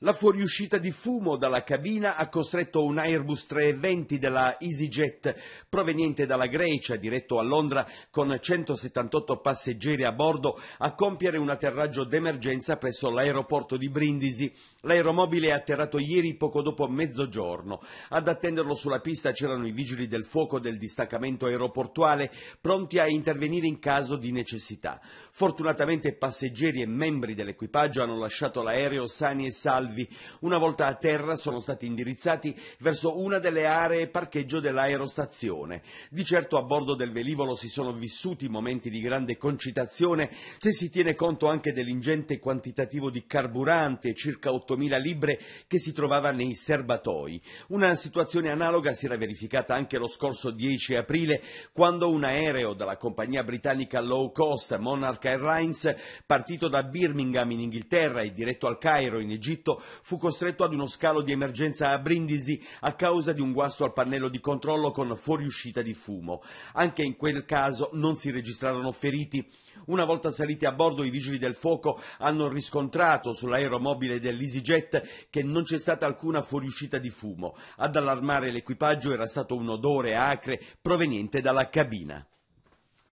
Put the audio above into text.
La fuoriuscita di fumo dalla cabina ha costretto un Airbus 320 della EasyJet proveniente dalla Grecia, diretto a Londra con 178 passeggeri a bordo, a compiere un atterraggio d'emergenza presso l'aeroporto di Brindisi. L'aeromobile è atterrato ieri poco dopo mezzogiorno. Ad attenderlo sulla pista c'erano i vigili del fuoco del distaccamento aeroportuale, pronti a intervenire in caso di necessità. Fortunatamente passeggeri e membri dell'equipaggio hanno lasciato l'aereo sani e salvi salvi. Una volta a terra sono stati indirizzati verso una delle aree parcheggio dell'aerostazione. Di certo a bordo del velivolo si sono vissuti momenti di grande concitazione se si tiene conto anche dell'ingente quantitativo di carburante, circa 8.000 libre, che si trovava nei serbatoi. Una situazione analoga si era verificata anche lo scorso 10 aprile, quando un aereo dalla compagnia britannica low cost Monarch Airlines, partito da Birmingham in Inghilterra e diretto al Cairo in Egitto, Monaco fu costretto ad uno scalo di emergenza a Brindisi a causa di un guasto al pannello di controllo con fuoriuscita di fumo. Anche in quel caso non si registrarono feriti. Una volta saliti a bordo i vigili del fuoco hanno riscontrato sull'aeromobile dell'EasyJet che non c'è stata alcuna fuoriuscita di fumo. Ad allarmare l'equipaggio era stato un odore acre proveniente dalla cabina.